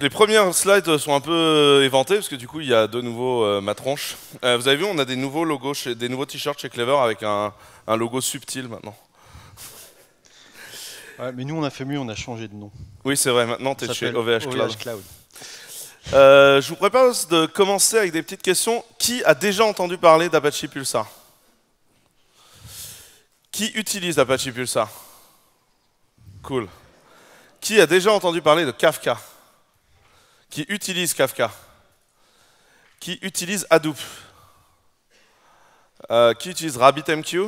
les premières slides sont un peu euh, éventées parce que du coup il y a de nouveau euh, ma tronche. Euh, vous avez vu, on a des nouveaux logos, chez, des nouveaux t-shirts chez Clever avec un, logo subtil maintenant. mais nous on a fait mieux, on a changé de nom. Oui c'est vrai, maintenant tu es chez OVH Cloud. je vous propose de commencer avec des petites questions. Qui a déjà entendu parler d'Apache Pulsar Qui utilise Apache Pulsar Cool. Qui a déjà entendu parler de Kafka qui utilise Kafka, qui utilise Hadoop, euh, qui utilise RabbitMQ,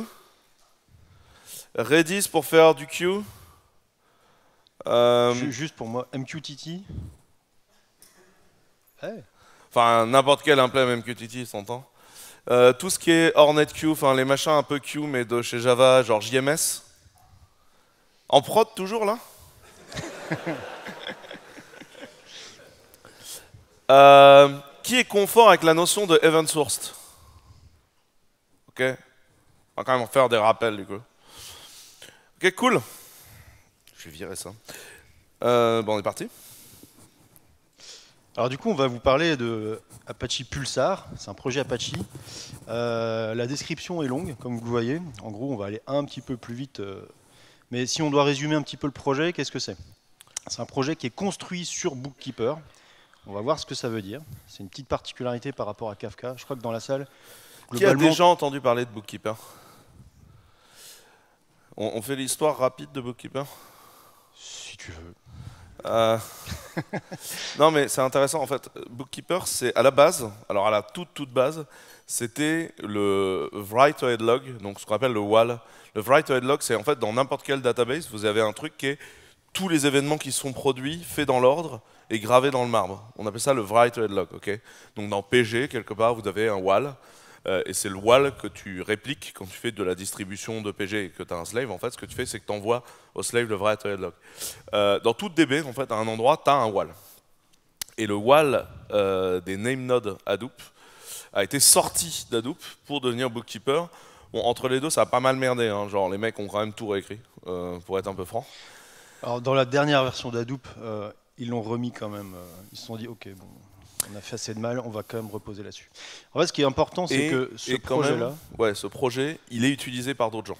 Redis pour faire du Q. Euh, juste pour moi, MQTT. Enfin, n'importe quel implément MQTT s'entend. Euh, tout ce qui est Q, enfin les machins un peu Q, mais de chez Java, genre JMS. En prod toujours là Euh, qui est confort avec la notion de event sourced Ok. On va quand même faire des rappels du coup. Ok, cool. Je vais virer ça. Euh, bon, on est parti. Alors du coup, on va vous parler de Apache Pulsar. C'est un projet Apache. Euh, la description est longue, comme vous le voyez. En gros, on va aller un petit peu plus vite. Mais si on doit résumer un petit peu le projet, qu'est-ce que c'est C'est un projet qui est construit sur Bookkeeper. On va voir ce que ça veut dire. C'est une petite particularité par rapport à Kafka. Je crois que dans la salle, Qui a déjà entendu parler de Bookkeeper on, fait l'histoire rapide de Bookkeeper Si tu veux. Euh, non mais c'est intéressant en fait. Bookkeeper, c'est à la base, alors à la toute toute base, c'était le write log, donc ce qu'on appelle le WAL. Le write log, c'est en fait dans n'importe quel database, vous avez un truc qui est tous les événements qui sont produits, faits dans l'ordre et gravés dans le marbre. On appelle ça le write headlock. ok Donc dans PG, quelque part, vous avez un wall. Euh, et c'est le wall que tu répliques quand tu fais de la distribution de PG et que tu as un slave. En fait, ce que tu fais, c'est que tu envoies au slave le write headlock. Euh, dans toute DB, en fait, à un endroit, tu as un wall. Et le wall euh, des name nodes Hadoop a été sorti d'Hadoop pour devenir bookkeeper. Bon, entre les deux, ça a pas mal merdé. Hein. Genre, les mecs ont quand même tout réécrit, pour être un peu franc dans la dernière version d'Hadoop, euh, ils l'ont remis quand même. Euh, ils se sont dit, OK, bon, on a fait assez de mal, on va quand même reposer là-dessus. En fait, ce qui est important, c'est que ce projet-là. Ouais, ce projet, il est utilisé par d'autres gens.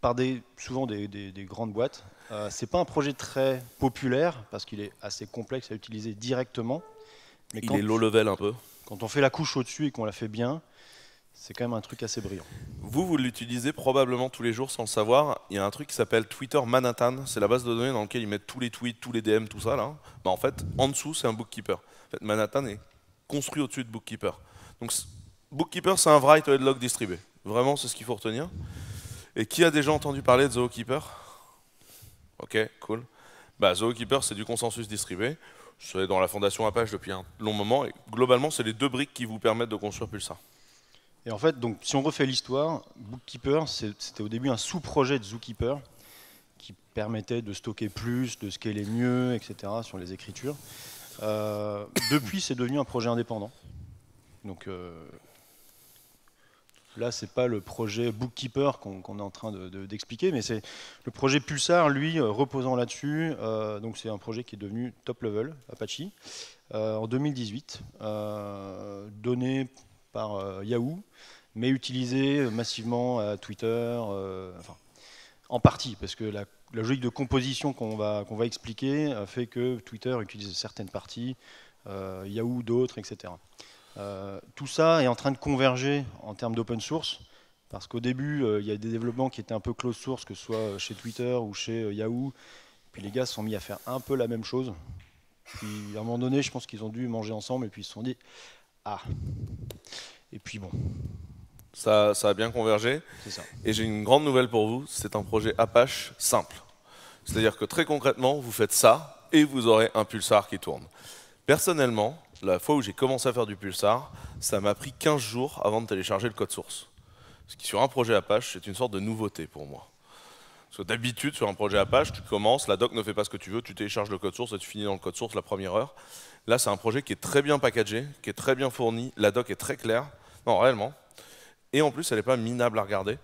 Par des, souvent des, des, grandes boîtes. Euh, ce n'est pas un projet très populaire parce qu'il est assez complexe à utiliser directement. il est low level un peu. Quand on fait la couche au-dessus et qu'on la fait bien, c'est quand même un truc assez brillant. Vous, vous l'utilisez probablement tous les jours sans le savoir. Il y a un truc qui s'appelle Twitter Manhattan. C'est la base de données dans laquelle ils mettent tous les tweets, tous les DM, tout ça. Là. Bah, en fait, en dessous, c'est un bookkeeper. En fait, Manhattan est construit au-dessus de bookkeeper. Donc, bookkeeper, c'est un write headlock distribué. Vraiment, c'est ce qu'il faut retenir. Et qui a déjà entendu parler de Zookeeper Ok, cool. Bah, Zookeeper, c'est du consensus distribué. C'est dans la fondation Apache depuis un long moment. Et globalement, c'est les deux briques qui vous permettent de construire Pulsar. Et en fait, donc, si on refait l'histoire, Bookkeeper, c'était au début un sous-projet de Zookeeper qui permettait de stocker plus, de scaler mieux, etc. sur les écritures. Euh, depuis, c'est devenu un projet indépendant. Donc euh, là, c'est pas le projet Bookkeeper qu'on est en train d'expliquer, mais c'est le projet Pulsar, lui, euh, reposant là-dessus. Euh, donc c'est un projet qui est devenu top level Apache en 2018, donné euh, Yahoo, mais utilisé euh, massivement à Twitter, euh, en partie, parce que la, logique de composition qu'on va, qu'on va expliquer fait que Twitter utilise certaines parties, Yahoo d'autres, etc. tout ça est en train de converger en termes d'open source, parce qu'au début, il y a des développements qui étaient un peu close source, que ce soit chez Twitter ou chez Yahoo. Puis les gars se sont mis à faire un peu la même chose. Puis à un moment donné, je pense qu'ils ont dû manger ensemble et puis ils se sont dit ah. Et puis bon. Ça, a bien convergé. Et j'ai une grande nouvelle pour vous, c'est un projet Apache simple. C'est-à-dire que très concrètement, vous faites ça et vous aurez un pulsar qui tourne. Personnellement, la fois où j'ai commencé à faire du pulsar, ça m'a pris 15 jours avant de télécharger le code source. Ce qui, sur un projet Apache, c'est une sorte de nouveauté pour moi. Parce que d'habitude, sur un projet Apache, tu commences, la doc ne fait pas ce que tu veux, tu télécharges le code source et tu finis dans le code source la première heure. Là, c'est un projet qui est très bien packagé, qui est très bien fourni. La doc est très claire. Non, réellement. Et en plus, elle n'est pas minable à regarder.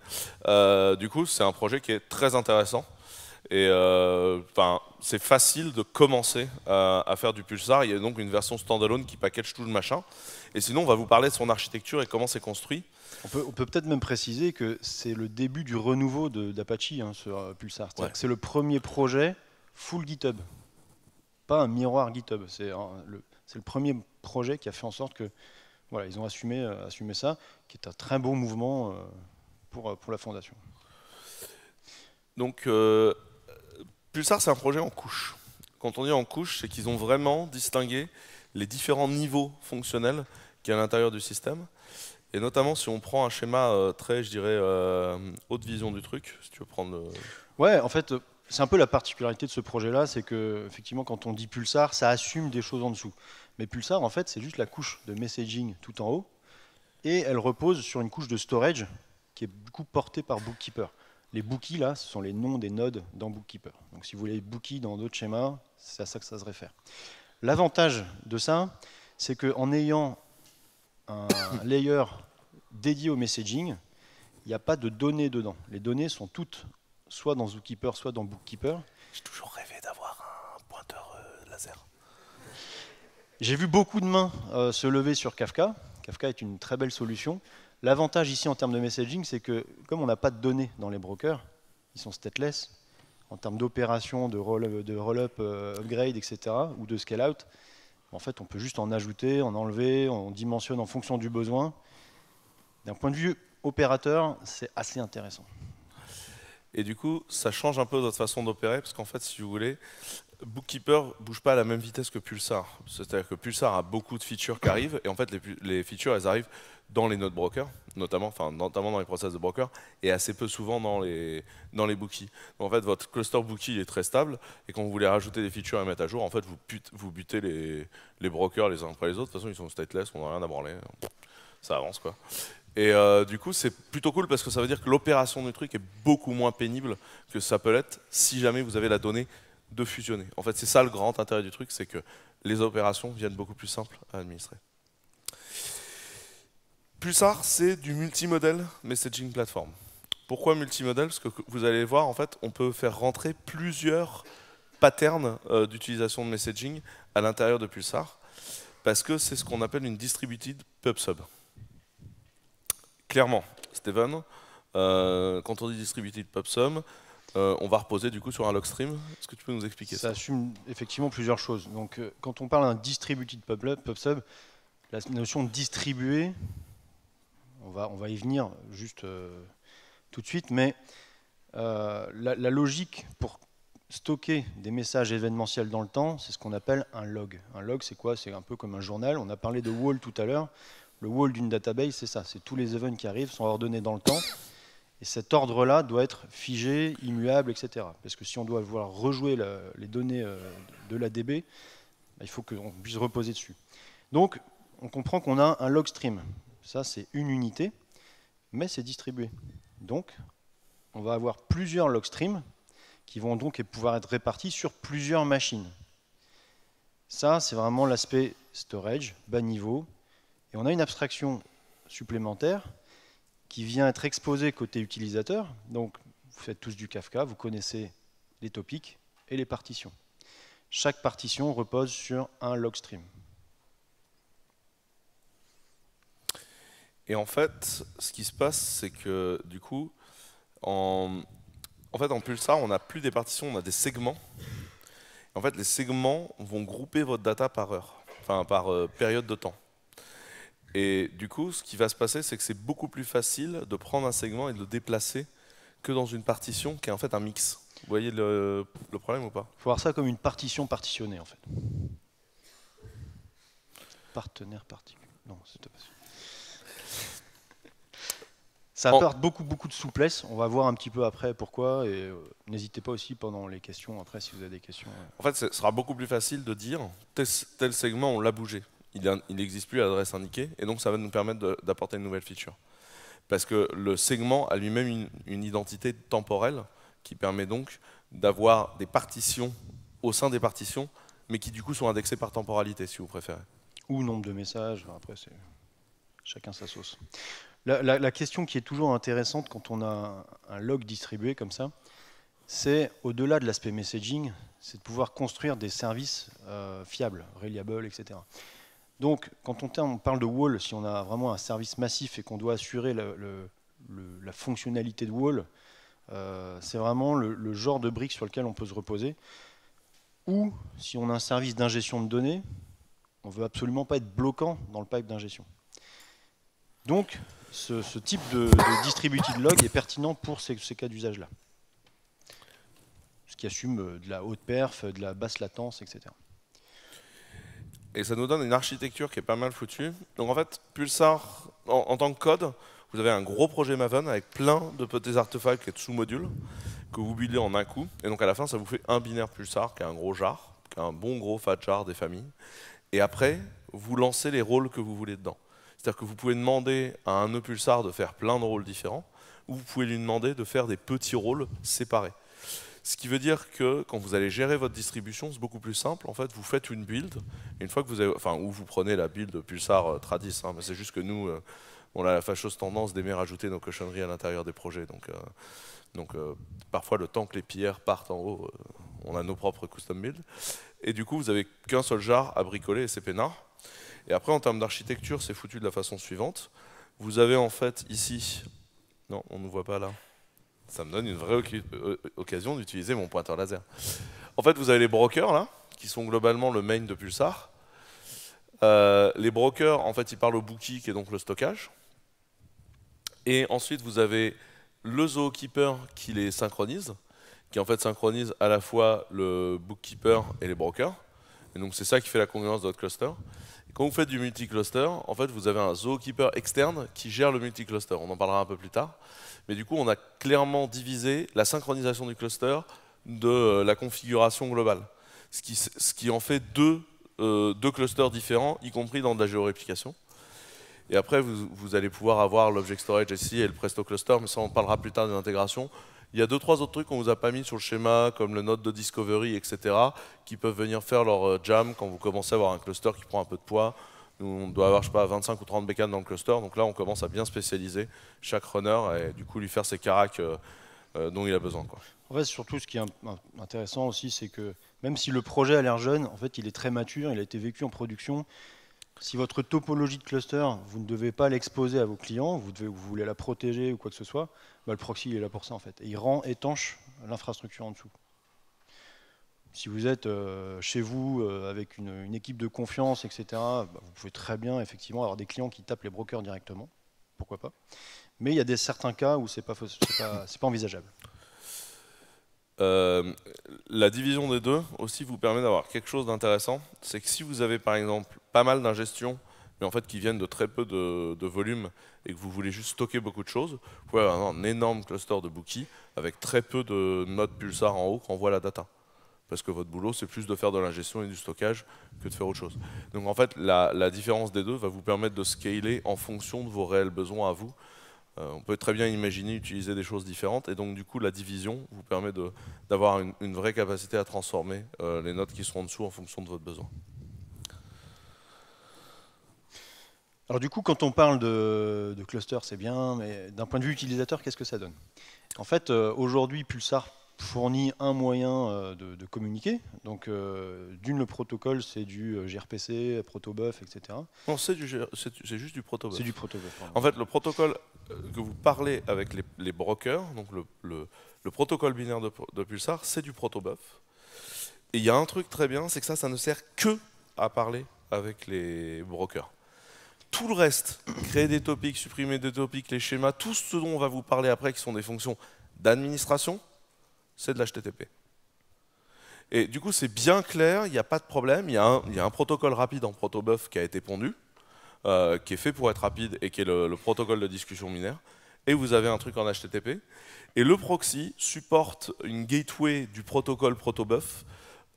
Euh, du coup, c'est un projet qui est très intéressant. Et euh, c'est facile de commencer euh, à, faire du Pulsar. Il y a donc une version standalone qui package tout le machin. Et sinon, on va vous parler de son architecture et comment c'est construit. On peut, peut être même préciser que c'est le début du renouveau d'Apache hein, sur Pulsar. C'est le premier projet full GitHub pas un miroir GitHub. C'est le, premier projet qui a fait en sorte que voilà, ils ont assumé, euh, assumé ça, qui est un très beau mouvement euh, pour, euh, pour la fondation. Donc, Pulsar, c'est un projet en couche. Quand on dit en couche, c'est qu'ils ont vraiment distingué les différents niveaux fonctionnels qui à l'intérieur du système. Et notamment, si on prend un schéma très, je dirais, haute vision du truc, si tu veux prendre. Ouais, en fait, c'est un peu la particularité de ce projet-là, c'est que effectivement, quand on dit Pulsar, ça assume des choses en dessous. Mais Pulsar, en fait, c'est juste la couche de messaging tout en haut, et elle repose sur une couche de storage qui est beaucoup portée par Bookkeeper. Les bookies, là, ce sont les noms des nodes dans Bookkeeper. Donc si vous voulez bookies dans d'autres schémas, c'est à ça que ça se réfère. L'avantage de ça, c'est qu'en ayant un layer dédié au messaging, il n'y a pas de données dedans. Les données sont toutes soit dans Zookeeper, soit dans Bookkeeper. J'ai toujours rêvé d'avoir un pointeur euh, laser. J'ai vu beaucoup de mains euh, se lever sur Kafka. Kafka est une très belle solution. L'avantage ici en termes de messaging, c'est que comme on n'a pas de données dans les brokers, ils sont stateless, en termes d'opérations, de roll-up, de euh, upgrade, etc., ou de scale-out, en fait, on peut juste en ajouter, en enlever, on dimensionne en fonction du besoin. D'un point de vue opérateur, c'est assez intéressant. Et du coup, ça change un peu notre façon d'opérer, parce qu'en fait, si vous voulez, Bookkeeper bouge pas à la même vitesse que Pulsar. C'est-à-dire que Pulsar a beaucoup de features qui arrivent, et en fait, les, features, elles arrivent dans les notes brokers, notamment, enfin, notamment dans les process de broker, et assez peu souvent dans les, dans les bookies. Donc, en fait, votre cluster bookie est très stable, et quand vous voulez rajouter des features et mettre à jour, en fait, vous, vous butez les, les brokers les uns après les autres. De toute façon, ils sont stateless, on n'a rien à branler. Ça avance, quoi. Et euh, du coup, c'est plutôt cool parce que ça veut dire que l'opération du truc est beaucoup moins pénible que ça peut l'être si jamais vous avez la donnée de fusionner. En fait, c'est ça le grand intérêt du truc, c'est que les opérations viennent beaucoup plus simples à administrer. Pulsar, c'est du multimodel messaging platform. Pourquoi multimodel Parce que vous allez voir, en fait, on peut faire rentrer plusieurs patterns euh, d'utilisation de messaging à l'intérieur de Pulsar, parce que c'est ce qu'on appelle une distributed pub sub clairement, Steven, euh, quand on dit distributed PubSum, euh, on va reposer du coup sur un log stream. Est-ce que tu peux nous expliquer ça Ça assume effectivement plusieurs choses. Donc, euh, quand on parle d'un distributed pub, PubSub, la notion de distribuer, on va, on va y venir juste tout de suite, mais la, la, logique pour stocker des messages événementiels dans le temps, c'est ce qu'on appelle un log. Un log, c'est quoi C'est un peu comme un journal. On a parlé de wall tout à l'heure. Le wall d'une database, c'est ça, c'est tous les events qui arrivent sont ordonnés dans le temps. Et cet ordre-là doit être figé, immuable, etc. Parce que si on doit vouloir rejouer les données euh, de la DB, bah, il faut qu'on puisse reposer dessus. Donc, on comprend qu'on a un log stream. Ça, c'est une unité, mais c'est distribué. Donc, on va avoir plusieurs log streams qui vont donc pouvoir être répartis sur plusieurs machines. Ça, c'est vraiment l'aspect storage, bas niveau, et on a une abstraction supplémentaire qui vient être exposée côté utilisateur. Donc, vous faites tous du Kafka, vous connaissez les topics et les partitions. Chaque partition repose sur un log stream. Et en fait, ce qui se passe, c'est que du coup, en, en fait, en Pulsar, on n'a plus des partitions, on a des segments. en fait, les segments vont grouper votre data par heure, enfin par euh, période de temps. Et du coup, ce qui va se passer, c'est que c'est beaucoup plus facile de prendre un segment et de le déplacer que dans une partition qui est en fait un mix. Vous voyez le, le problème ou pas Il faut voir ça comme une partition partitionnée en fait. Partenaire particulier. Non, c'est pas ça. Ça apporte beaucoup, beaucoup de souplesse. On va voir un petit peu après pourquoi. Et euh, n'hésitez pas aussi pendant les questions, après, si vous avez des questions. Euh. En fait, ce sera beaucoup plus facile de dire tel segment, on l'a bougé il n'existe plus l'adresse indiquée, et donc ça va nous permettre d'apporter une nouvelle feature. Parce que le segment a lui-même une, identité temporelle qui permet donc d'avoir des partitions au sein des partitions, mais qui du coup sont indexées par temporalité, si vous préférez. Ou nombre de messages, après c'est chacun sa sauce. La, question qui est toujours intéressante quand on a un log distribué comme ça, c'est au-delà de l'aspect messaging, c'est de pouvoir construire des services euh, fiables, reliable, etc. Donc, quand on, parle de wall, si on a vraiment un service massif et qu'on doit assurer la fonctionnalité de wall, euh, c'est vraiment le, genre de brique sur lequel on peut se reposer. Ou, si on a un service d'ingestion de données, on ne veut absolument pas être bloquant dans le pipe d'ingestion. Donc, ce, type de, distributed log est pertinent pour ces, ces cas d'usage-là. Ce qui assume euh, de la haute perf, de la basse latence, etc et ça nous donne une architecture qui est pas mal foutue. Donc en fait, Pulsar, en, tant que code, vous avez un gros projet Maven avec plein de petits artefacts et de sous-modules que vous buildez en un coup. Et donc à la fin, ça vous fait un binaire Pulsar qui est un gros jar, qui est un bon gros fat jar des familles. Et après, vous lancez les rôles que vous voulez dedans. C'est-à-dire que vous pouvez demander à un nœud Pulsar de faire plein de rôles différents, ou vous pouvez lui demander de faire des petits rôles séparés. Ce qui veut dire que quand vous allez gérer votre distribution, c'est beaucoup plus simple. En fait, vous faites une build, une fois que vous avez, enfin, ou vous prenez la build Pulsar euh, Tradis, hein, mais c'est juste que nous, euh, on a la fâcheuse tendance d'aimer rajouter nos cochonneries à l'intérieur des projets. Donc, euh, donc parfois, le temps que les pierres partent en haut, on a nos propres custom builds. Et du coup, vous n'avez qu'un seul jar à bricoler, et c'est peinard. Et après, en termes d'architecture, c'est foutu de la façon suivante. Vous avez en fait ici, non, on ne nous voit pas là ça me donne une vraie euh, occasion d'utiliser mon pointeur laser. En fait, vous avez les brokers, là, qui sont globalement le main de Pulsar. Euh, les brokers, en fait, ils parlent au bookie, qui est donc le stockage. Et ensuite, vous avez le zookeeper qui les synchronise, qui en fait synchronise à la fois le bookkeeper et les brokers. Et donc, c'est ça qui fait la congruence de votre cluster. Quand vous faites du multi-cluster, en fait, vous avez un zookeeper externe qui gère le multi-cluster. On en parlera un peu plus tard. Mais du coup, on a clairement divisé la synchronisation du cluster de la configuration globale. Ce qui, en fait deux, euh, deux, clusters différents, y compris dans de la géoréplication. Et après, vous, allez pouvoir avoir l'object storage ici et le Presto cluster, mais ça, on parlera plus tard de l'intégration. Il y a deux, trois autres trucs qu'on vous a pas mis sur le schéma, comme le node de discovery, etc., qui peuvent venir faire leur euh, jam quand vous commencez à avoir un cluster qui prend un peu de poids. Nous, on doit avoir, je sais pas, 25 ou 30 bécanes dans le cluster. Donc là, on commence à bien spécialiser chaque runner et du coup lui faire ses caracs euh, euh, dont il a besoin. Quoi. En fait, surtout, ce qui est intéressant aussi, c'est que même si le projet a l'air jeune, en fait, il est très mature, il a été vécu en production. Si votre topologie de cluster, vous ne devez pas l'exposer à vos clients, vous, devez, voulez la protéger ou quoi que ce soit, bah, le proxy est là pour ça en fait. Et il rend étanche l'infrastructure en dessous. Si vous êtes euh, chez vous euh, avec une, équipe de confiance, etc., bah, vous pouvez très bien effectivement avoir des clients qui tapent les brokers directement, pourquoi pas. Mais il y a des certains cas où ce n'est pas, envisageable. Euh, la division des deux aussi vous permet d'avoir quelque chose d'intéressant. C'est que si vous avez par exemple pas mal d'ingestion, mais en fait qui viennent de très peu de, volume et que vous voulez juste stocker beaucoup de choses, vous pouvez avoir un énorme cluster de bookies avec très peu de notes pulsar en haut qui envoient la data. Parce que votre boulot, c'est plus de faire de l'ingestion et du stockage que de faire autre chose. Donc en fait, la, différence des deux va vous permettre de scaler en fonction de vos réels besoins à vous. Euh, on peut très bien imaginer utiliser des choses différentes. Et donc du coup, la division vous permet d'avoir une, vraie capacité à transformer euh, les notes qui seront en dessous en fonction de votre besoin. Alors du coup, quand on parle de, de cluster, c'est bien, mais d'un point de vue utilisateur, qu'est-ce que ça donne En fait, euh, aujourd'hui, Pulsar fournit un moyen euh, de, communiquer. Donc, euh, d'une, le protocole, c'est du gRPC, protobuf, etc. Non, c'est juste du protobuf. C'est du protobuf. En fait, le protocole que vous parlez avec les, brokers, donc le, protocole binaire de, de Pulsar, c'est du protobuf. Et il y a un truc très bien, c'est que ça, ça ne sert que à parler avec les brokers tout le reste, créer des topics, supprimer des topics, les schémas, tout ce dont on va vous parler après, qui sont des fonctions d'administration, c'est de l'HTTP. Et du coup, c'est bien clair, il n'y a pas de problème, il y, a un protocole rapide en protobuf qui a été pondu, euh, qui est fait pour être rapide et qui est le, protocole de discussion minère, et vous avez un truc en HTTP. Et le proxy supporte une gateway du protocole protobuf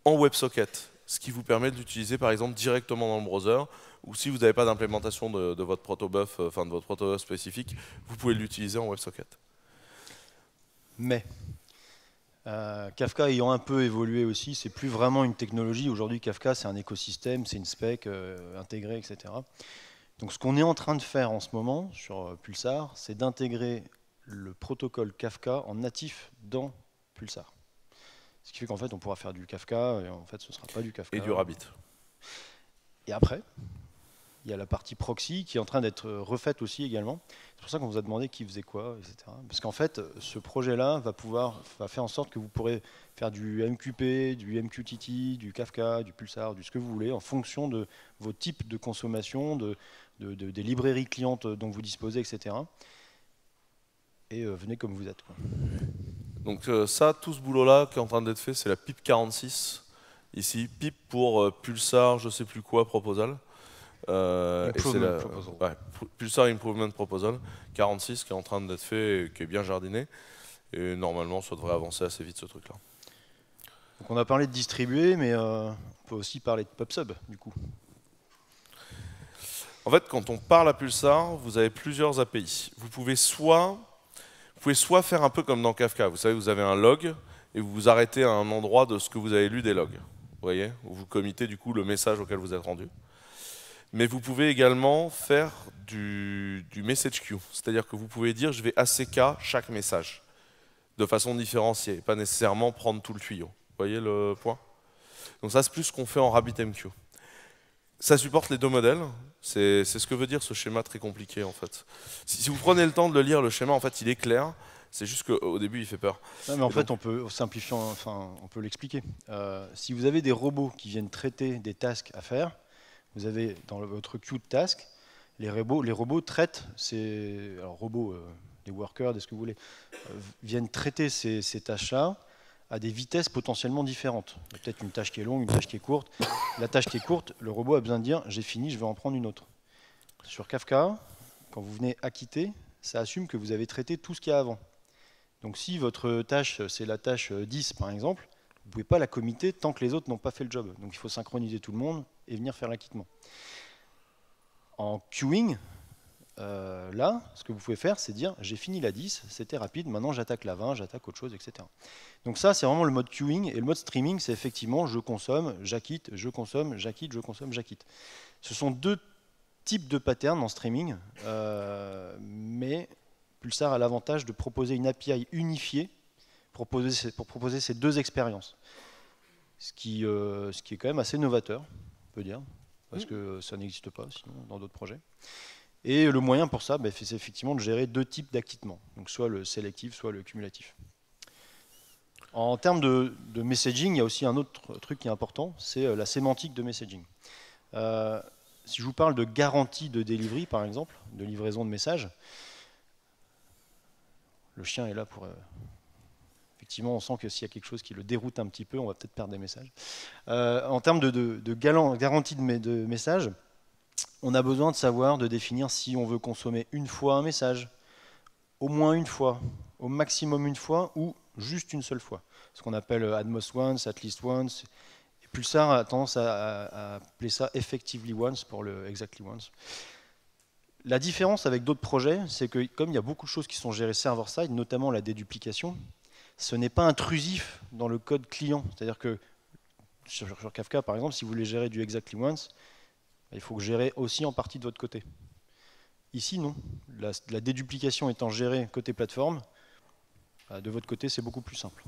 en WebSocket, ce qui vous permet d'utiliser par exemple directement dans le browser, ou si vous n'avez pas d'implémentation de, de, votre protobuf, euh, enfin de votre protobuf spécifique, vous pouvez l'utiliser en WebSocket. Mais euh, Kafka ayant un peu évolué aussi, c'est plus vraiment une technologie. Aujourd'hui, Kafka, c'est un écosystème, c'est une spec euh, intégrée, etc. Donc, ce qu'on est en train de faire en ce moment sur Pulsar, c'est d'intégrer le protocole Kafka en natif dans Pulsar. Ce qui fait qu'en fait, on pourra faire du Kafka et en fait, ce ne sera pas du Kafka. Et du Rabbit. Et après, il y a la partie proxy qui est en train d'être euh, refaite aussi également. C'est pour ça qu'on vous a demandé qui faisait quoi, etc. Parce qu'en fait, euh, ce projet-là va pouvoir va faire en sorte que vous pourrez faire du MQP, du MQTT, du Kafka, du Pulsar, du ce que vous voulez, en fonction de vos types de consommation, de, des librairies clientes euh, dont vous disposez, etc. Et venez comme vous êtes. Donc ça, tout ce boulot-là qui est en train d'être fait, c'est la PIP 46. Ici, PIP pour Pulsar, je sais plus quoi, Proposal. Euh, improvement Pulsar Improvement Proposal 46 qui est en train d'être fait, qui est bien jardiné. Et normalement, ça devrait avancer assez vite ce truc-là. Donc on a parlé de distribuer, mais euh, on peut aussi parler de PubSub du coup. En fait, quand on parle à Pulsar, vous avez plusieurs API. Vous pouvez soit, vous pouvez soit faire un peu comme dans Kafka. Vous savez, vous avez un log et vous vous arrêtez à un endroit de ce que vous avez lu des logs. Vous voyez Vous committez du coup le message auquel vous êtes rendu mais vous pouvez également faire du, message queue, c'est-à-dire que vous pouvez dire je vais ACK chaque message, de façon différenciée, pas nécessairement prendre tout le tuyau. Vous voyez le point Donc ça c'est plus ce qu'on fait en RabbitMQ. Ça supporte les deux modèles, c'est ce que veut dire ce schéma très compliqué en fait. Si, vous prenez le temps de le lire, le schéma en fait il est clair, c'est juste qu'au début, il fait peur. mais en fait, on peut simplifier, enfin, on peut l'expliquer. Euh, si vous avez des robots qui viennent traiter des tasks à faire, vous avez dans votre queue de task, les robots, les robots traitent ces robots, euh, workers, ce que vous voulez, euh, viennent traiter ces, ces tâches-là à des vitesses potentiellement différentes. Peut-être une tâche qui est longue, une tâche qui est courte. La tâche qui est courte, le robot a besoin de dire j'ai fini, je vais en prendre une autre. Sur Kafka, quand vous venez acquitter, ça assume que vous avez traité tout ce qu'il y a avant. Donc si votre tâche, c'est la tâche 10 euh, par exemple, vous ne pouvez pas la committer tant que les autres n'ont pas fait le job. Donc il faut synchroniser tout le monde, et venir faire l'acquittement. En queuing, euh, là, ce que vous pouvez faire, c'est dire j'ai fini la 10, c'était rapide, maintenant j'attaque la 20, j'attaque autre chose, etc. Donc ça, c'est vraiment le mode queuing. Et le mode streaming, c'est effectivement je consomme, j'acquitte, je consomme, j'acquitte, je consomme, j'acquitte. Ce sont deux types de patterns en streaming, euh, mais Pulsar a l'avantage de proposer une API unifiée pour proposer, ces deux expériences, ce qui, euh, ce qui est quand même assez novateur dire, parce mm. que ça n'existe pas sinon dans d'autres projets. Et le moyen pour ça, bah, c'est effectivement de gérer deux types d'acquittement donc soit le sélectif, soit le cumulatif. En termes de, messaging, il y a aussi un autre truc qui est important, c'est euh, la sémantique de messaging. Euh, si je vous parle de garantie de delivery, par exemple, de livraison de messages, le chien est là pour euh, effectivement, on sent que s'il y a quelque chose qui le déroute un petit peu, on va peut-être perdre des messages. Euh, en termes de, garantie de, messages, on a besoin de savoir, de définir si on veut consommer une fois un message, au moins une fois, au maximum une fois, ou juste une seule fois. Ce qu'on appelle euh, at most Once, At Least Once. Et Pulsar a tendance à, à appeler ça Effectively Once pour le Exactly Once. La différence avec d'autres projets, c'est que comme il y a beaucoup de choses qui sont gérées server-side, notamment la déduplication, ce n'est pas intrusif dans le code client. C'est-à-dire que sur, Kafka, par exemple, si vous voulez gérer du exactly once, il faut gérer aussi en partie de votre côté. Ici, non. La, déduplication étant gérée côté plateforme, bah, de votre côté, c'est beaucoup plus simple.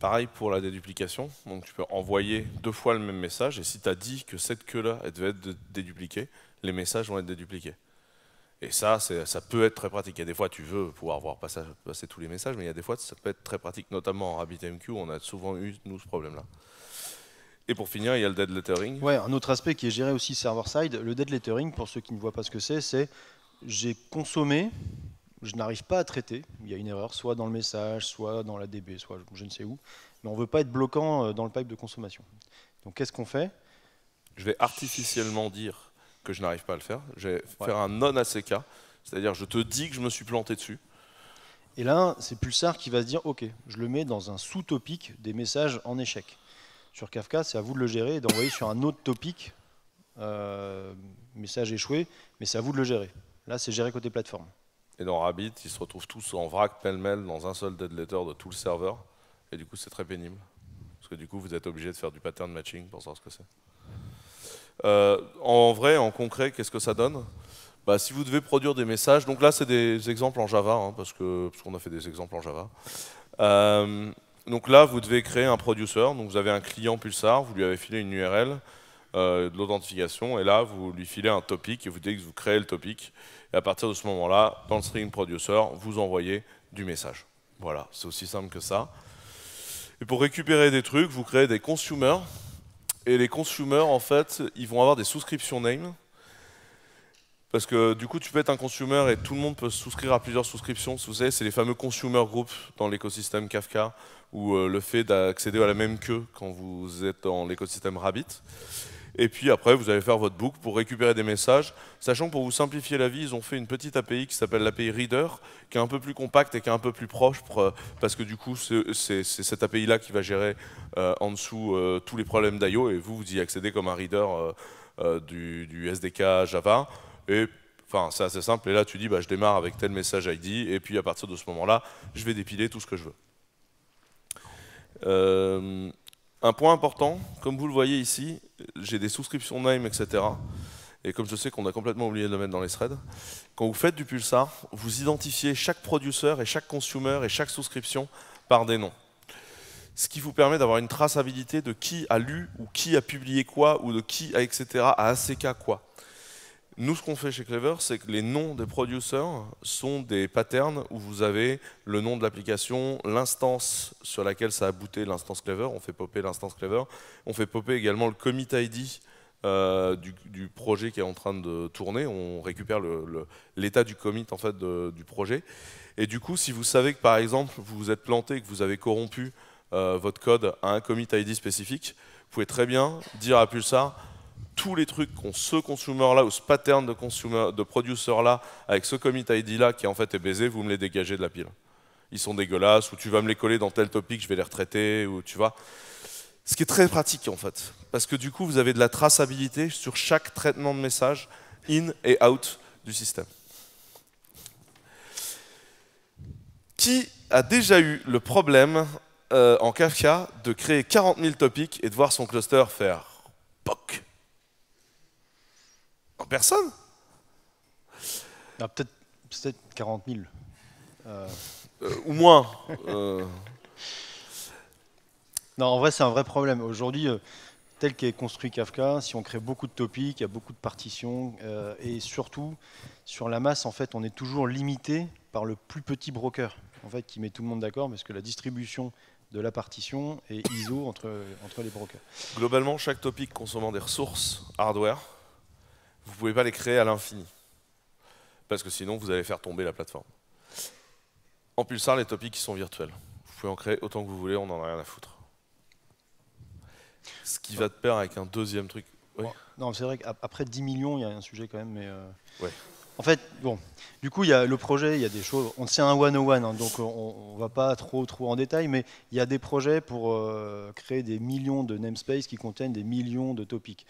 Pareil pour la déduplication. Donc, tu peux envoyer deux fois le même message. Et si tu as dit que cette queue-là, devait être dédupliquée, les messages vont être dédupliqués. Et ça, ça peut être très pratique. Il y a des fois, tu veux pouvoir voir passer, tous les messages, mais il y a des fois, ça peut être très pratique. Notamment en RabbitMQ, on a souvent eu, nous, ce problème-là. Et pour finir, il y a le dead lettering. Ouais, un autre aspect qui est géré aussi server-side. Le dead lettering, pour ceux qui ne voient pas ce que c'est, c'est j'ai consommé, je n'arrive pas à traiter. Il y a une erreur, soit dans le message, soit dans la DB, soit je ne sais où. Mais on ne veut pas être bloquant euh, dans le pipe de consommation. Donc qu'est-ce qu'on fait Je vais artificiellement dire que je n'arrive pas à le faire. Je vais faire un non-ACK, c'est-à-dire je te dis que je me suis planté dessus. Et là, c'est Pulsar qui va se dire, OK, je le mets dans un sous-topic des messages en échec. Sur Kafka, c'est à vous de le gérer et d'envoyer sur un autre topic, euh, message échoué, mais c'est à vous de le gérer. Là, c'est géré côté plateforme. Et dans Rabbit, ils se retrouvent tous en vrac pêle-mêle dans un seul dead letter de tout le serveur. Et du coup, c'est très pénible. Parce que du coup, vous êtes obligé de faire du pattern matching pour savoir ce que c'est. Euh, en vrai, en concret, qu'est-ce que ça donne bah, Si vous devez produire des messages, donc là c'est des exemples en Java, hein, parce qu'on a fait des exemples en Java. Euh, donc là, vous devez créer un producer, donc vous avez un client pulsar, vous lui avez filé une URL, euh, de l'authentification, et là, vous lui filez un topic, et vous dites que vous créez le topic, et à partir de ce moment-là, dans le string producer, vous envoyez du message. Voilà, c'est aussi simple que ça. Et pour récupérer des trucs, vous créez des consumers, et les consumers, en fait, ils vont avoir des souscriptions name. Parce que du coup, tu peux être un consumer et tout le monde peut souscrire à plusieurs souscriptions. Vous savez, c'est les fameux consumer groups dans l'écosystème Kafka, ou euh, le fait d'accéder à la même queue quand vous êtes dans l'écosystème Rabbit. Et puis après, vous allez faire votre book pour récupérer des messages. Sachant que pour vous simplifier la vie, ils ont fait une petite API qui s'appelle l'API Reader, qui est un peu plus compacte et qui est un peu plus proche, euh, parce que du coup, c'est cette API-là qui va gérer euh, en dessous euh, tous les problèmes d'IO, et vous, vous y accédez comme un reader du, du, SDK Java. Et enfin, c'est assez simple. Et là, tu dis, bah, je démarre avec tel message ID, et puis à partir de ce moment-là, je vais dépiler tout ce que je veux. Un point important, comme vous le voyez ici, j'ai des souscriptions name, etc. Et comme je sais qu'on a complètement oublié de le mettre dans les threads, quand vous faites du pulsar, vous identifiez chaque producer et chaque consumer et chaque souscription par des noms. Ce qui vous permet d'avoir une traçabilité de qui a lu ou qui a publié quoi ou de qui a etc. a ACK quoi. Nous, ce qu'on fait chez Clever, c'est que les noms des producers sont des patterns où vous avez le nom de l'application, l'instance sur laquelle ça a booté l'instance Clever, on fait popper l'instance Clever, on fait popper également le commit ID euh, du, projet qui est en train de tourner, on récupère l'état du commit en fait, du projet. Et du coup, si vous savez que par exemple, vous vous êtes planté, que vous avez corrompu euh, votre code à un commit ID spécifique, vous pouvez très bien dire à Pulsar, tous les trucs qu'ont ce consumer là ou ce pattern de consumer, de producer là, avec ce commit ID là qui en fait est baisé, vous me les dégagez de la pile. Ils sont dégueulasses, ou tu vas me les coller dans tel topic, je vais les retraiter, ou tu vois. Ce qui est très pratique en fait, parce que du coup vous avez de la traçabilité sur chaque traitement de message in et out du système. Qui a déjà eu le problème euh, en Kafka de créer 40 000 topics et de voir son cluster faire Personne ah, Peut-être peut 40 000. ou moins. Euh. Non, en vrai, c'est un vrai problème. Aujourd'hui, euh, tel qu'est construit Kafka, si on crée beaucoup de topics, il y a beaucoup de partitions, euh, et surtout, sur la masse, en fait, on est toujours limité par le plus petit broker, en fait, qui met tout le monde d'accord, parce que la distribution de la partition est ISO entre, entre les brokers. Globalement, chaque topic consommant des ressources hardware, vous ne pouvez pas les créer à l'infini, parce que sinon vous allez faire tomber la plateforme. En Pulsar, les topics sont virtuels. Vous pouvez en créer autant que vous voulez, on n'en a rien à foutre. Ce qui va de pair avec un deuxième truc. Non, c'est vrai qu'après 10 millions, il y a un sujet quand même, mais... Euh, ouais. En fait, bon, du coup, il y a le projet, il y a des choses. On tient un one-on-one, hein, donc on ne va pas trop, trop en détail, mais il y a des projets pour euh, créer des millions de namespaces qui contiennent des millions de topics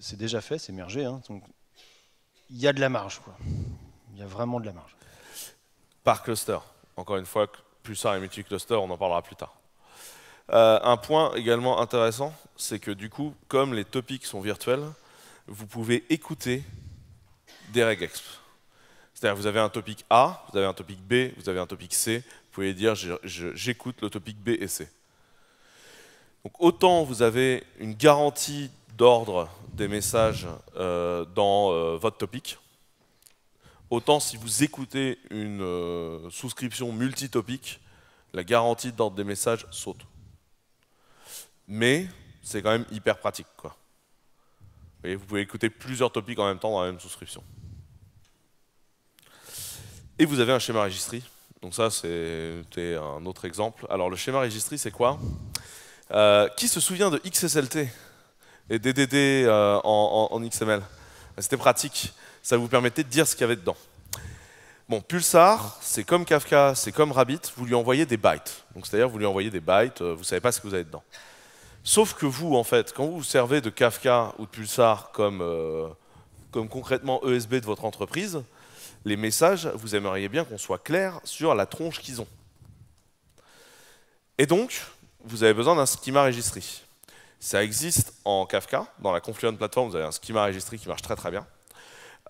c'est déjà fait, c'est émergé. Hein, donc il y a de la marge. Il y a vraiment de la marge. Par cluster. Encore une fois, plus ça est multi-cluster, on en parlera plus tard. Euh, un point également intéressant, c'est que du coup, comme les topics sont virtuels, vous pouvez écouter des regexp. C'est-à-dire vous avez un topic A, vous avez un topic B, vous avez un topic C, vous pouvez dire j'écoute le topic B et C. Donc autant vous avez une garantie d'ordre des messages euh, dans euh, votre topic. Autant si vous écoutez une euh, souscription multi la garantie d'ordre des messages saute. Mais c'est quand même hyper pratique. Quoi. vous pouvez écouter plusieurs topics en même temps dans la même souscription. Et vous avez un schéma registry. Donc ça, c'était un autre exemple. Alors le schéma registry, c'est quoi Qui se souvient de XSLT et DDD euh, en, XML. C'était pratique, ça vous permettait de dire ce qu'il y avait dedans. Bon, Pulsar, c'est comme Kafka, c'est comme Rabbit, vous lui envoyez des bytes. c'est-à-dire vous lui envoyez des bytes, euh, vous ne savez pas ce que vous avez dedans. Sauf que vous, en fait, quand vous vous servez de Kafka ou de Pulsar comme, euh, comme concrètement ESB de votre entreprise, les messages, vous aimeriez bien qu'on soit clair sur la tronche qu'ils ont. Et donc, vous avez besoin d'un schema registry. Ça existe en Kafka, dans la Confluent Platform, vous avez un schema registré qui marche très très bien.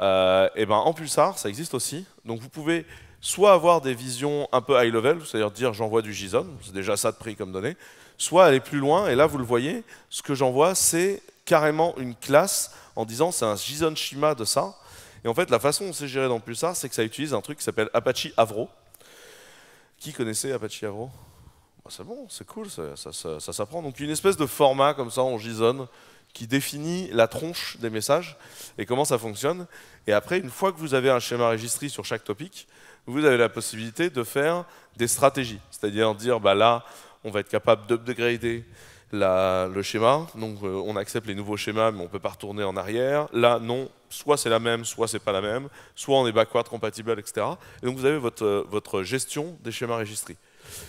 Euh, et ben en Pulsar, ça existe aussi. Donc vous pouvez soit avoir des visions un peu high level, c'est-à-dire dire, j'envoie du JSON, c'est déjà ça de prix comme données, soit aller plus loin, et là vous le voyez, ce que j'envoie c'est carrément une classe en disant c'est un JSON schema de ça, et en fait la façon dont c'est géré dans Pulsar, c'est que ça utilise un truc qui s'appelle Apache Avro. Qui connaissait Apache Avro ah, c'est bon, c'est cool, ça, s'apprend. Donc une espèce de format comme ça en JSON qui définit la tronche des messages et comment ça fonctionne. Et après, une fois que vous avez un schéma registré sur chaque topic, vous avez la possibilité de faire des stratégies. C'est-à-dire dire, bah là, on va être capable d'upgrader le schéma. Donc euh, on accepte les nouveaux schémas, mais on ne peut pas retourner en arrière. Là, non, soit c'est la même, soit c'est pas la même, soit on est backward compatible, etc. Et donc vous avez votre, euh, gestion des schémas registrés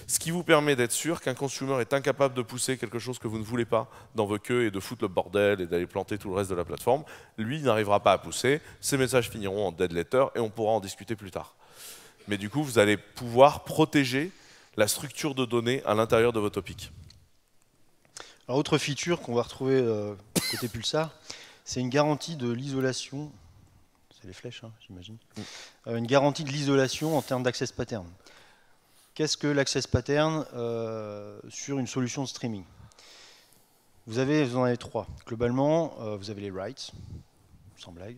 ce qui vous permet d'être sûr qu'un consumer est incapable de pousser quelque chose que vous ne voulez pas dans vos queues et de foutre le bordel et d'aller planter tout le reste de la plateforme. Lui, il n'arrivera pas à pousser, ses messages finiront en dead letter et on pourra en discuter plus tard. Mais du coup, vous allez pouvoir protéger la structure de données à l'intérieur de vos topics. autre feature qu'on va retrouver euh, côté Pulsar, c'est une garantie de l'isolation. C'est les flèches, hein, j'imagine. Mm. Euh, une garantie de l'isolation en termes d'access pattern. Qu'est-ce que l'access pattern euh, sur une solution de streaming vous, avez, vous en avez trois. Globalement, euh, vous avez les writes, sans blague,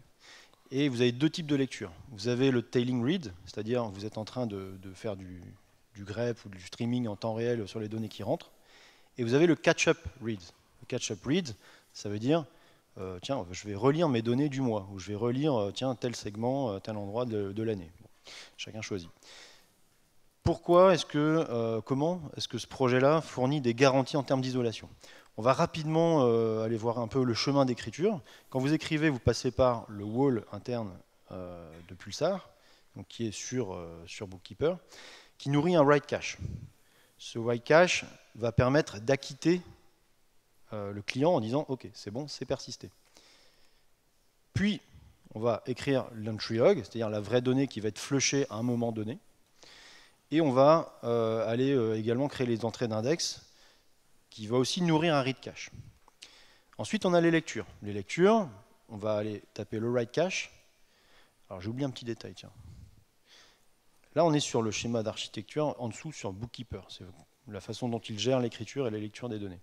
et vous avez deux types de lecture. Vous avez le tailing read, c'est-à-dire vous êtes en train de, faire du, grep ou du streaming en temps réel sur les données qui rentrent, et vous avez le catch-up read. Le catch-up read, ça veut dire euh, tiens, je vais relire mes données du mois, ou je vais relire, tiens, tel segment, tel endroit de, l'année. chacun choisit. Pourquoi est-ce que, euh, comment est-ce que ce projet-là fournit des garanties en termes d'isolation On va rapidement euh, aller voir un peu le chemin d'écriture. Quand vous écrivez, vous passez par le wall interne euh, de Pulsar, donc qui est sur, sur Bookkeeper, qui nourrit un write cache. Ce write cache va permettre d'acquitter le client en disant OK, c'est bon, c'est persisté. Puis, on va écrire l'entry log, c'est-à-dire la vraie donnée qui va être flushée à un moment donné. Et on va euh, aller euh, également créer les entrées d'index qui va aussi nourrir un read cache. Ensuite, on a les lectures. Les lectures, on va aller taper le write cache. Alors j'ai oublié un petit détail, tiens. Là, on est sur le schéma d'architecture, en dessous sur Bookkeeper. C'est la façon dont il gère l'écriture et la lecture des données.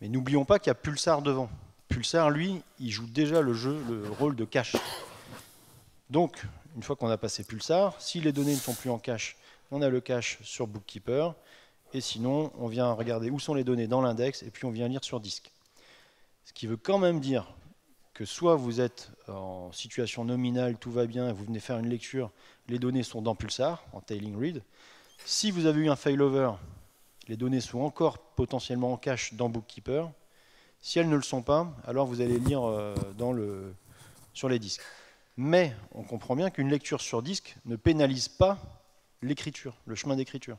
Mais n'oublions pas qu'il y a Pulsar devant. Pulsar, lui, il joue déjà le jeu, le rôle de cache. Donc, une fois qu'on a passé Pulsar, si les données ne sont plus en cache, on a le cache sur Bookkeeper, et sinon, on vient regarder où sont les données dans l'index, et puis on vient lire sur disque. Ce qui veut quand même dire que soit vous êtes en situation nominale, tout va bien, vous venez faire une lecture, les données sont dans Pulsar, en tailing read. Si vous avez eu un failover, les données sont encore potentiellement en cache dans Bookkeeper. Si elles ne le sont pas, alors vous allez lire euh, sur les disques. Mais on comprend bien qu'une lecture sur disque ne pénalise pas l'écriture, le chemin d'écriture.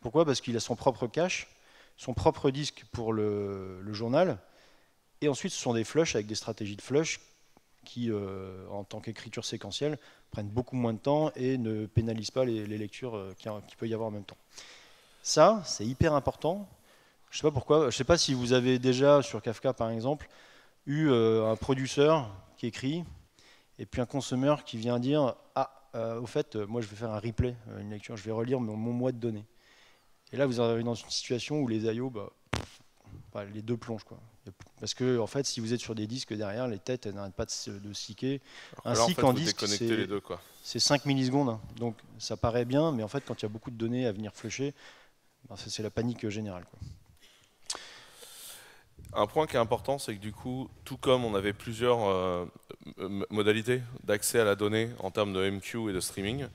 Pourquoi Parce qu'il a son propre cache, son propre disque pour le, journal, et ensuite ce sont des flushs avec des stratégies de flush qui, euh, en tant qu'écriture séquentielle, prennent beaucoup moins de temps et ne pénalisent pas les, lectures euh, qu'il qui peut y avoir en même temps. Ça, c'est hyper important. Je sais pas pourquoi. Je sais pas si vous avez déjà, sur Kafka par exemple, eu euh, un producteur qui écrit et puis un consommateur qui vient dire Ah, euh, au fait, euh, moi je vais faire un replay, euh, une lecture, je vais relire mon, mon mois de données. Et là, vous arrivez dans une situation où les IO, bah, bah, les deux plongent. Quoi. Parce que, en fait, si vous êtes sur des disques derrière, les têtes, elles n'arrêtent pas de, se, de siquer. en, Ainsi disque, c'est 5 millisecondes. Hein. Donc, ça paraît bien, mais en fait, quand il y a beaucoup de données à venir flusher, bah, c'est la panique générale un point qui est important, c'est que du coup, tout comme on avait plusieurs euh, modalités d'accès à la donnée en termes de MQ et de streaming,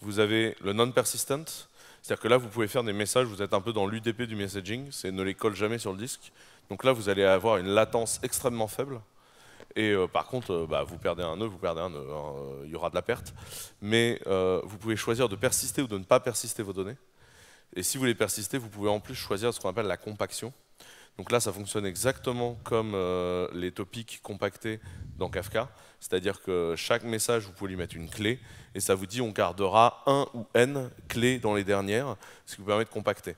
vous avez le non-persistent, c'est-à-dire que là, vous pouvez faire des messages, vous êtes un peu dans l'UDP du messaging, c'est ne les colle jamais sur le disque. Donc là, vous allez avoir une latence extrêmement faible. Et euh, par contre, euh, bah, vous perdez un nœud, vous perdez un nœud, il y aura de la perte. Mais vous pouvez choisir de persister ou de ne pas persister vos données. Et si vous les persistez, vous pouvez en plus choisir ce qu'on appelle la compaction. Donc là, ça fonctionne exactement comme euh, les topics compactés dans Kafka, c'est-à-dire que chaque message, vous pouvez lui mettre une clé, et ça vous dit on gardera un ou n clés dans les dernières, ce qui vous permet de compacter.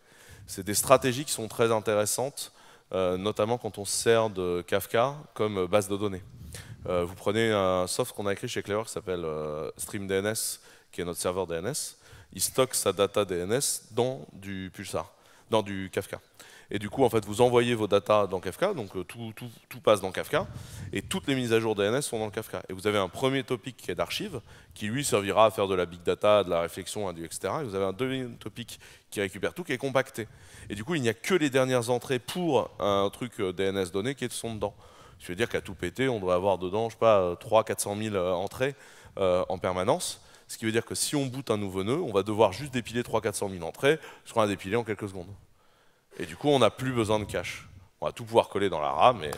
C'est des stratégies qui sont très intéressantes, euh, notamment quand on sert de Kafka comme base de données. Euh, vous prenez un soft qu'on a écrit chez Clever qui s'appelle StreamDNS, qui est notre serveur DNS, il stocke sa data DNS dans du Pulsar, dans du Kafka. Et du coup, en fait, vous envoyez vos data dans Kafka, donc euh, tout, passe dans Kafka, et toutes les mises à jour DNS sont dans Kafka. Et vous avez un premier topic qui est d'archives, qui lui servira à faire de la big data, de la réflexion, du, etc. Et vous avez un deuxième topic qui récupère tout, qui est compacté. Et du coup, il n'y a que les dernières entrées pour un truc euh, DNS donné qui sont dedans. Je veux dire qu'à tout péter, on doit avoir dedans, je sais pas, 3 400 000 entrées euh, en permanence. Ce qui veut dire que si on boot un nouveau nœud, on va devoir juste dépiler 3 400 000 entrées, ce qu'on a dépilé en quelques secondes. Et du coup, on n'a plus besoin de cash. On va tout pouvoir coller dans la RAM. Et...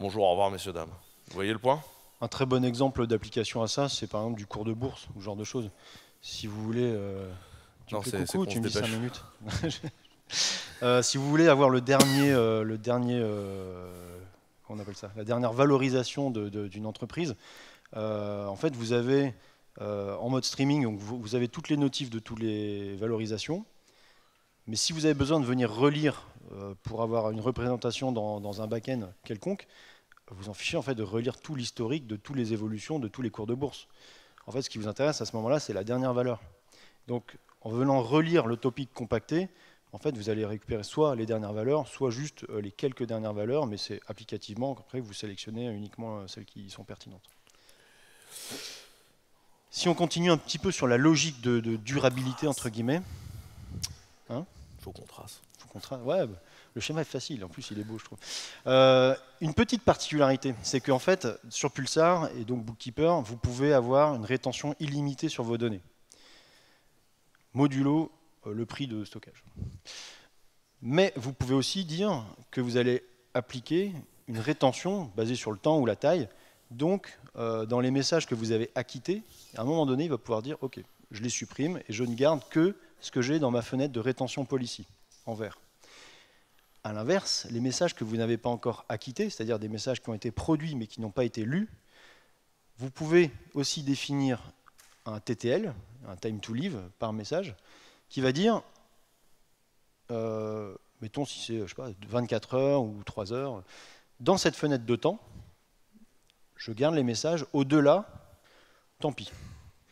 Bonjour, au revoir, messieurs, dames. Vous voyez le point Un très bon exemple d'application à ça, c'est par exemple du cours de bourse, ou ce genre de choses. Si vous voulez... Euh, tu non, c'est coucou, tu me dis 5 minutes. Euh, si vous voulez avoir le dernier... Euh, le dernier on appelle ça La dernière valorisation d'une entreprise, en fait, vous avez... en mode streaming, donc vous, vous avez toutes les notifs de toutes les valorisations, mais si vous avez besoin de venir relire euh, pour avoir une représentation dans, un back-end quelconque, vous en fichez en fait de relire tout l'historique de toutes les évolutions de tous les cours de bourse. En fait, ce qui vous intéresse à ce moment-là, c'est la dernière valeur. Donc, en venant relire le topic compacté, en fait, vous allez récupérer soit les dernières valeurs, soit juste euh, les quelques dernières valeurs, mais c'est applicativement Après, vous sélectionnez uniquement euh, celles qui sont pertinentes. Si on continue un petit peu sur la logique de, durabilité, entre guillemets, hein, faut Faut bah, le schéma est facile. En plus, il est beau, je trouve. Euh, une petite particularité, c'est qu'en fait, sur Pulsar et donc Bookkeeper, vous pouvez avoir une rétention illimitée sur vos données, modulo euh, le prix de stockage. Mais vous pouvez aussi dire que vous allez appliquer une rétention basée sur le temps ou la taille. Donc, euh, dans les messages que vous avez acquittés, à un moment donné, il va pouvoir dire OK, je les supprime et je ne garde que ce que j'ai dans ma fenêtre de rétention policy, en vert. A l'inverse, les messages que vous n'avez pas encore acquittés, c'est-à-dire des messages qui ont été produits mais qui n'ont pas été lus, vous pouvez aussi définir un TTL, un time to live par message, qui va dire, euh, mettons si c'est 24 heures ou 3 heures, dans cette fenêtre de temps, je garde les messages au-delà, tant pis.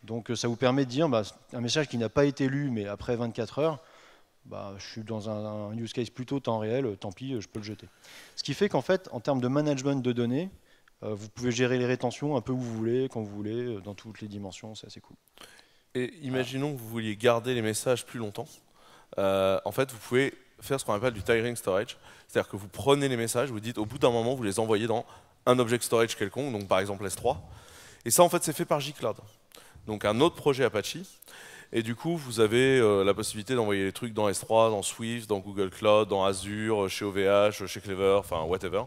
Donc euh, ça vous permet de dire, bah, un message qui n'a pas été lu, mais après 24 heures, bah, je suis dans un, use case plutôt temps réel, euh, tant pis, euh, je peux le jeter. Ce qui fait qu'en fait, en termes de management de données, vous pouvez gérer les rétentions un peu où vous voulez, quand vous voulez, dans toutes les dimensions, c'est assez cool. Et imaginons que vous vouliez garder les messages plus longtemps. en fait, vous pouvez faire ce qu'on appelle du tiring storage, c'est-à-dire que vous prenez les messages, vous dites au bout d'un moment, vous les envoyez dans un object storage quelconque, donc par exemple S3. Et ça, en fait, c'est fait par JCloud donc un autre projet Apache. Et du coup, vous avez euh, la possibilité d'envoyer les trucs dans S3, dans Swift, dans Google Cloud, dans Azure, chez OVH, chez Clever, enfin whatever.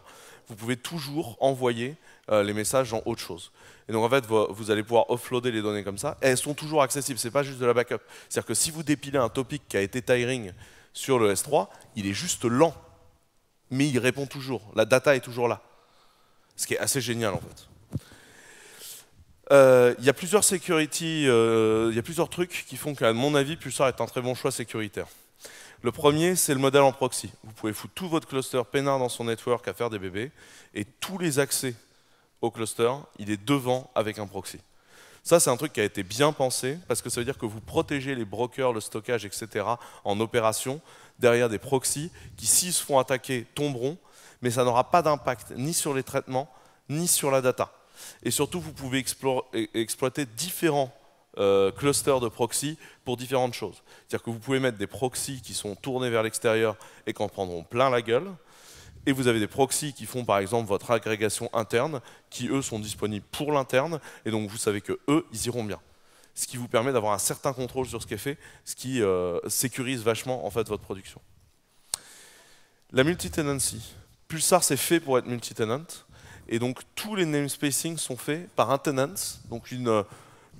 Vous pouvez toujours envoyer euh, les messages dans autre chose. Et donc en fait, vous, allez pouvoir offloader les données comme ça. Et elles sont toujours accessibles, c'est pas juste de la backup. C'est-à-dire que si vous dépilez un topic qui a été tiring sur le S3, il est juste lent, mais il répond toujours. La data est toujours là. Ce qui est assez génial en fait. Euh, il y a plusieurs security, euh, il y a plusieurs trucs qui font qu'à mon avis, Pulsar est un très bon choix sécuritaire. Le premier, c'est le modèle en proxy. Vous pouvez foutre tout votre cluster peinard dans son network à faire des bébés, et tous les accès au cluster, il est devant avec un proxy. Ça, c'est un truc qui a été bien pensé, parce que ça veut dire que vous protégez les brokers, le stockage, etc., en opération, derrière des proxys qui, s'ils se font attaquer, tomberont, mais ça n'aura pas d'impact ni sur les traitements, ni sur la data. Et surtout, vous pouvez e-, exploiter différents euh, clusters de proxy pour différentes choses. C'est-à-dire que vous pouvez mettre des proxys qui sont tournés vers l'extérieur et qui en prendront plein la gueule. Et vous avez des proxys qui font par exemple votre agrégation interne, qui eux sont disponibles pour l'interne, et donc vous savez que eux, ils iront bien. Ce qui vous permet d'avoir un certain contrôle sur ce qui est fait, ce qui euh, sécurise vachement en fait votre production. La multi-tenancy. Pulsar, c'est fait pour être multi-tenant. Et donc tous les namespacing sont faits par un tenant, donc une,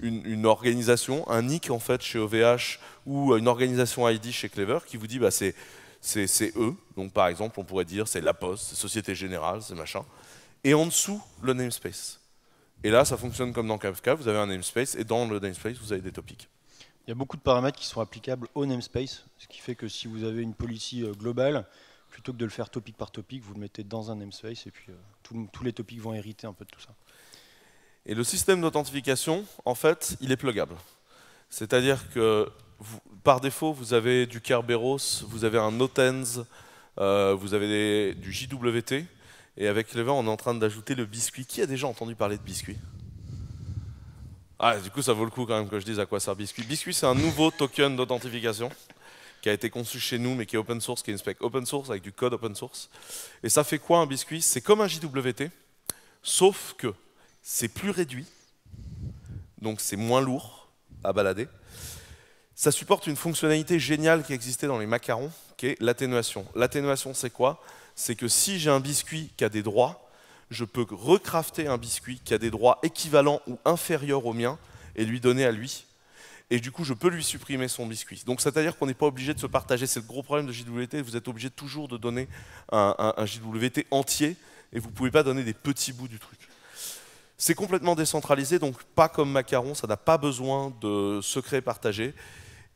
une, organisation, un nick en fait chez OVH ou une organisation ID chez Clever qui vous dit bah, c'est eux. Donc par exemple on pourrait dire c'est La Poste, c'est Société Générale, c'est machin. Et en dessous le namespace. Et là ça fonctionne comme dans Kafka, vous avez un namespace et dans le namespace vous avez des topics. Il y a beaucoup de paramètres qui sont applicables au namespace, ce qui fait que si vous avez une policy euh, globale, plutôt que de le faire topic par topic, vous le mettez dans un namespace et puis. Euh, tous les topics vont hériter un peu de tout ça. Et le système d'authentification, en fait, il est pluggable. C'est-à-dire que par défaut, vous avez du Kerberos, vous avez un Notens, euh, vous avez du JWT. Et avec vent, on est en train d'ajouter le biscuit. Qui a déjà entendu parler de biscuit ah, du coup, ça vaut le coup quand même que je dise à quoi sert Biscuit. Biscuit, c'est un nouveau token d'authentification qui a été conçu chez nous, mais qui est open source, qui est une spec open source avec du code open source. Et ça fait quoi un biscuit C'est comme un JWT, sauf que c'est plus réduit, donc c'est moins lourd à balader. Ça supporte une fonctionnalité géniale qui existait dans les macarons, qui est l'atténuation. L'atténuation, c'est quoi C'est que si j'ai un biscuit qui a des droits, je peux recrafter un biscuit qui a des droits équivalents ou inférieurs aux miens et lui donner à lui et du coup je peux lui supprimer son biscuit. Donc c'est-à-dire qu'on n'est pas obligé de se partager, c'est le gros problème de JWT, vous êtes obligé toujours de donner un, JWT entier, et vous ne pouvez pas donner des petits bouts du truc. C'est complètement décentralisé, donc pas comme Macaron, ça n'a pas besoin de secrets partagés.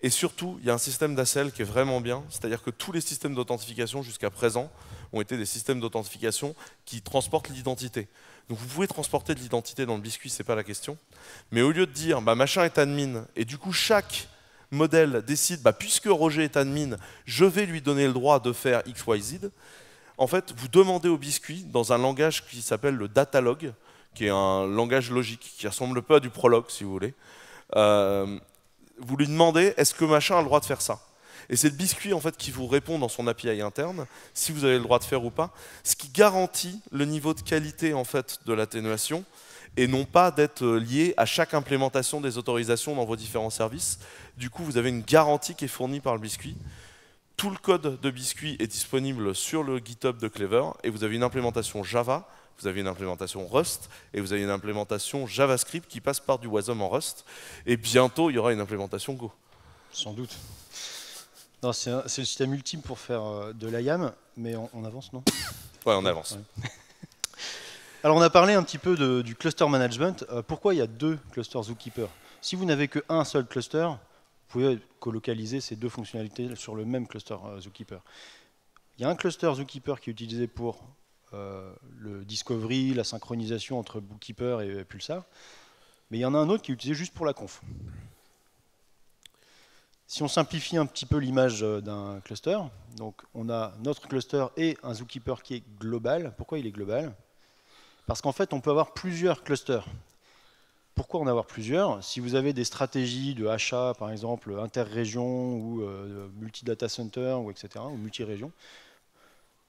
Et surtout, il y a un système d'ACL qui est vraiment bien, c'est-à-dire que tous les systèmes d'authentification jusqu'à présent ont été des systèmes d'authentification qui transportent l'identité. Donc vous pouvez transporter de l'identité dans le biscuit, c'est pas la question. Mais au lieu de dire bah, machin est admin, et du coup chaque modèle décide bah, puisque Roger est admin, je vais lui donner le droit de faire XYZ, en fait vous demandez au biscuit dans un langage qui s'appelle le datalog, qui est un langage logique, qui ressemble un peu à du prologue si vous voulez. Euh, vous lui demandez est-ce que machin a le droit de faire ça et c'est le biscuit en fait qui vous répond dans son API interne, si vous avez le droit de faire ou pas, ce qui garantit le niveau de qualité en fait de l'atténuation et non pas d'être euh, lié à chaque implémentation des autorisations dans vos différents services. Du coup, vous avez une garantie qui est fournie par le biscuit. Tout le code de biscuit est disponible sur le GitHub de Clever et vous avez une implémentation Java vous avez une implémentation Rust et vous avez une implémentation JavaScript qui passe par du Wasm en Rust. Et bientôt, il y aura une implémentation Go. Sans doute c'est le système ultime pour faire euh, de l'IAM, mais on, avance, non Oui, on avance. Alors, on a parlé un petit peu du cluster management. Euh, pourquoi il y a deux clusters Zookeeper Si vous n'avez qu'un seul cluster, vous pouvez colocaliser ces deux fonctionnalités sur le même cluster euh, Zookeeper. Il y a un cluster Zookeeper qui est utilisé pour le discovery, la synchronisation entre Bookkeeper et Pulsar, mais il y en a un autre qui est utilisé juste pour la conf. Si on simplifie un petit peu l'image euh, d'un cluster, donc on a notre cluster et un zookeeper qui est global. Pourquoi il est global Parce qu'en fait, on peut avoir plusieurs clusters. Pourquoi en avoir plusieurs Si vous avez des stratégies de achat, par exemple, interrégion ou euh, multi-data center, ou etc., ou multi-région,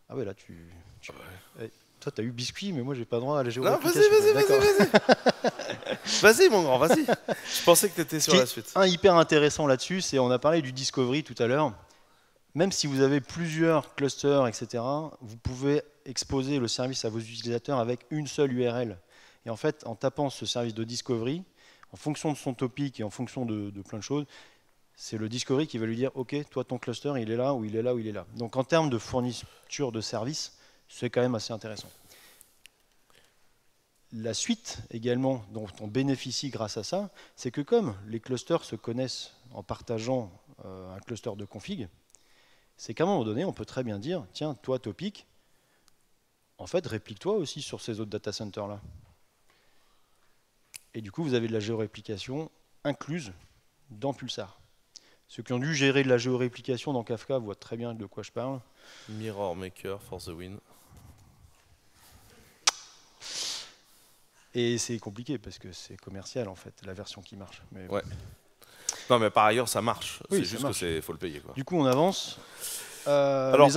ah ouais, là, tu... Ah eh, toi, as eu biscuit, mais moi, j'ai pas droit à la géographie. vas-y, vas-y, vas-y, vas-y. vas-y, mon grand, vas-y. Je pensais que tu étais sur la suite. Un hyper intéressant là-dessus, c'est on a parlé du discovery tout à l'heure. Même si vous avez plusieurs clusters, etc., vous pouvez exposer le service à vos utilisateurs avec une seule URL. Et en fait, en tapant ce service de discovery, en fonction de son topic et en fonction de, de plein de choses, c'est le discovery qui va lui dire, OK, toi, ton cluster, il est là, ou il est là, ou il est là. Donc en termes de fourniture de services, c'est quand même assez intéressant. La suite également dont on bénéficie grâce à ça, c'est que comme les clusters se connaissent en partageant euh, un cluster de config, c'est qu'à un moment donné, on peut très bien dire, tiens, toi, Topic, en fait, réplique-toi aussi sur ces autres data centers-là. Et du coup, vous avez de la géoréplication incluse dans Pulsar. Ceux qui ont dû gérer de la géoréplication dans Kafka voient très bien de quoi je parle. Mirror Maker for the win. Et c'est compliqué parce que c'est commercial en fait, la version qui marche. Mais ouais. Non, mais par ailleurs, ça marche. c'est juste qu'il faut le payer. Quoi. Du coup, on avance. Euh, Alors,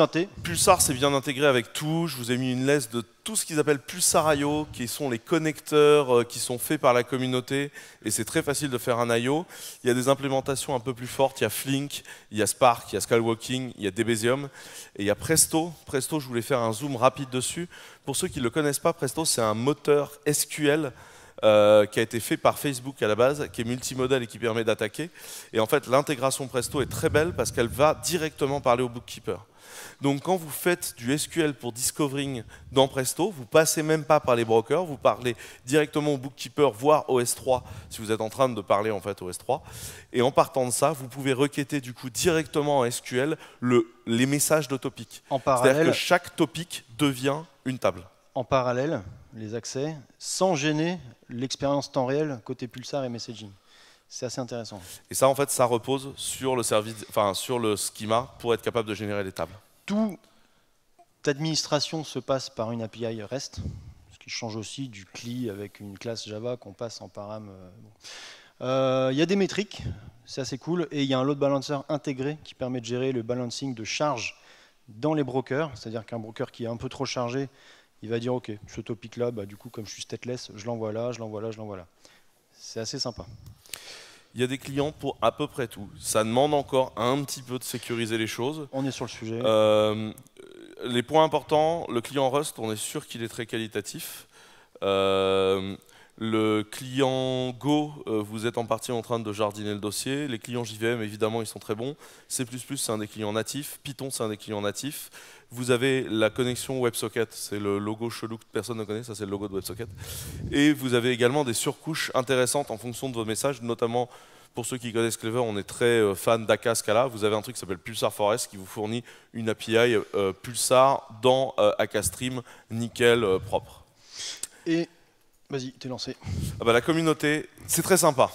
Pulsar, c'est bien intégré avec tout. Je vous ai mis une liste de tout ce qu'ils appellent Pulsar IO, qui sont les connecteurs euh, qui sont faits par la communauté. Et c'est très facile de faire un IO. Il y a des implémentations un peu plus fortes. Il y a Flink, il y a Spark, il y a Skywalking, il y a Debezium. Et il y a Presto. Presto, je voulais faire un zoom rapide dessus. Pour ceux qui ne le connaissent pas, Presto, c'est un moteur SQL euh, qui a été fait par Facebook à la base, qui est multimodal et qui permet d'attaquer. Et en fait, l'intégration Presto est très belle parce qu'elle va directement parler au bookkeeper. Donc quand vous faites du SQL pour discovering dans Presto, vous passez même pas par les brokers, vous parlez directement au bookkeeper, voire au S3, si vous êtes en train de parler en fait au S3. Et en partant de ça, vous pouvez requêter du coup directement en SQL le, les messages de topic. C'est-à-dire que chaque topic devient une table. En parallèle, les accès sans gêner l'expérience temps réel côté pulsar et messaging. C'est assez intéressant. Et ça, en fait, ça repose sur le, service, enfin, sur le schema pour être capable de générer les tables. Toute administration se passe par une API REST, ce qui change aussi du CLI avec une classe Java qu'on passe en param. Euh, euh, il y a des métriques, c'est assez cool, et il y a un load balancer intégré qui permet de gérer le balancing de charge dans les brokers, c'est-à-dire qu'un broker qui est un peu trop chargé il va dire ok, ce topic là, bah, du coup comme je suis stateless, je l'envoie là, je l'envoie là, je l'envoie là. C'est assez sympa. Il y a des clients pour à peu près tout. Ça demande encore un petit peu de sécuriser les choses. On est sur le sujet. Euh, les points importants, le client Rust, on est sûr qu'il est très qualitatif. Euh, le client Go, euh, vous êtes en partie en train de jardiner le dossier. Les clients JVM, évidemment, ils sont très bons. C++, c'est un des clients natifs. Python, c'est un des clients natifs. Vous avez la connexion WebSocket, c'est le logo chelou que personne ne connaît, ça c'est le logo de WebSocket. Et vous avez également des surcouches intéressantes en fonction de vos messages, notamment pour ceux qui connaissent Clever, on est très euh, fan d'Aka Scala. Vous avez un truc qui s'appelle Pulsar Forest qui vous fournit une API euh, Pulsar dans euh, Stream nickel propre. Et Vas-y, t'es lancé. Ah bah, la communauté, c'est très sympa.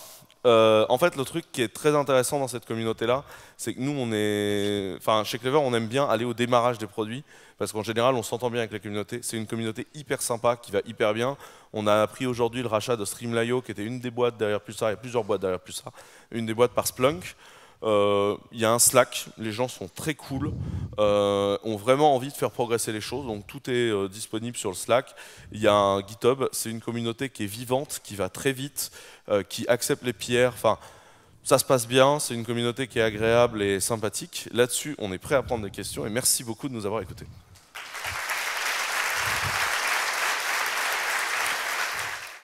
Euh, en fait, le truc qui est très intéressant dans cette communauté-là, c'est que nous, on est, enfin, chez Clever, on aime bien aller au démarrage des produits parce qu'en général, on s'entend bien avec la communauté. C'est une communauté hyper sympa qui va hyper bien. On a appris aujourd'hui le rachat de Streamlayo qui était une des boîtes derrière ça il y a plusieurs boîtes derrière plus ça une des boîtes par Splunk. Euh, il y a un Slack, les gens sont très cool, euh, ont vraiment envie de faire progresser les choses, donc tout est euh, disponible sur le Slack. Il y a un GitHub, c'est une communauté qui est vivante, qui va très vite, qui accepte les pierres. Enfin, ça se passe bien, c'est une communauté qui est agréable et sympathique. Là-dessus, on est prêt à prendre des questions et merci beaucoup de nous avoir écoutés.